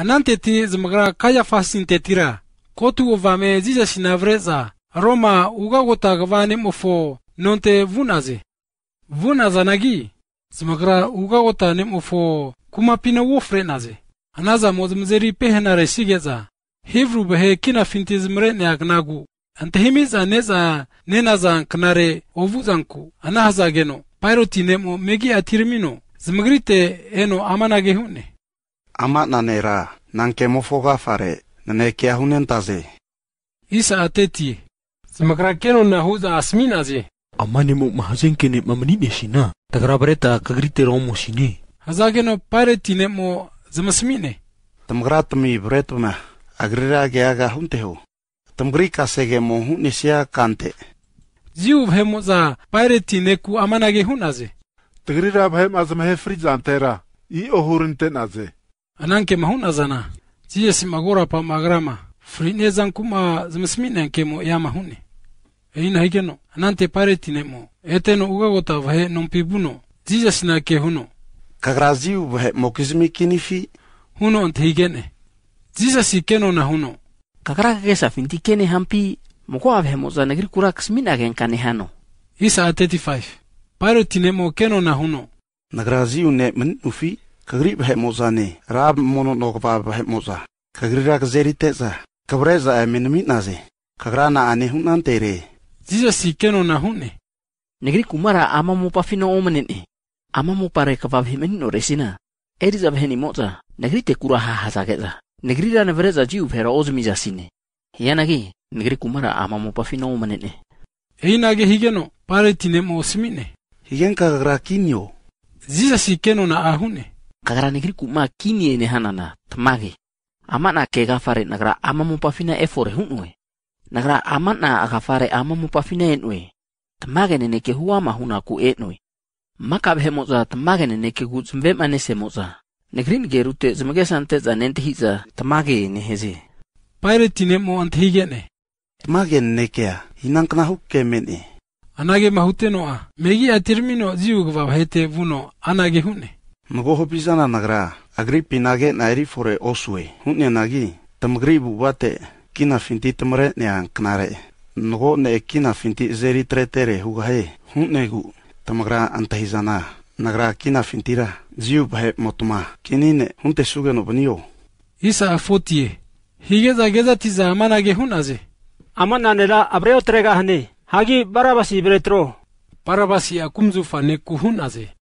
anantete teti zimgra kayafasin tetira kotu ovame zija shinavreza roma ugagotagvanim mofo nonte vunaze vunaza nagi zimgra ugagotanim ufo kumapina wofre naze anaza mozmzeri pehenare shigeza hivru behe kina fintizmre neagnagu antehimiz aneza nenazan knare ovuzanku anahazageno ne'mo megi atirmino zimgrite eno amanage hune ama nane ra nanke mofoga fare nane ke ahunen taze isa ateti simakra keno na huza asmin aze amane mo mahazen kene mamani ne shina tagrabreta kagrite romo shine keno pare tine mo zamasmine tamgratmi bretma agrira ge aga hunte ho tamgri kasege mo hu hunisia kante jiu bhe moza pare tine ku amanage hunaze tagrira bhe mazme frizantera i ohurinten aze ananke mahun azana jiyesi magora pa magrama zanku'ma kuma zmasminen kemo ya hune eina higeno anante paretinemo eteno ugagota vahe nompibuno jiyasina ke huno kagraziu vahe mokizmi kinifi huno ante higene si keno na huno kagraka kesa kene hampi moko avhe mozanagir kurakasmin agenkane hano isa 35 mo keno na huno nagraziu ne mnufi kagrib he moza ni rab mono no ba ba he moza kagrira ka zeri te za kabre za e min mi na ze kagra na ani hun nan te re jiso si keno na hun ne negri kumara ama mo pa fino o mene ni ama mo pare ka ba bhimeni no resina eri za bheni moza negri te kura ha ha za ke za negri ra ne vre za jiu phera oz mi za si ne hiya nagi negri kumara ama mo pa fino o mene ne hei nage higeno pare tine mo osimi ne higen kagra kinyo jiso si keno na ahune ah kagaranikiri kuma kini ene na tamage ama na kega fare nagra ama mupafina efore hunwe nagra ama na agafare ama mupafina enwe tamage nene ke huwa huna ku enwe mo za tamage nene ke gutsumbe manese moza negrin gerute zmage sante hi za tamage ne heze paire tine mo ne tamage ne ke hinankna hukke mene anage mahute no a megi atirmino gwa hete vuno anage hune Magohopizana nagra, agri pinage eri fore osue, unia nagi, tamgri bubate, kina finti tamre nean knare, nogo ne kina finti zeri tretere hugahe, hunegu, tamagra antahizana, nagra kina fintira, ziubhe motuma, kinine hunte sugeno banio. Isa afotie, higeza gezatiza amanage hunaze. Amananela abreo hane hagi barabasi bretro. Barabasi akumzufa nekuhunaze.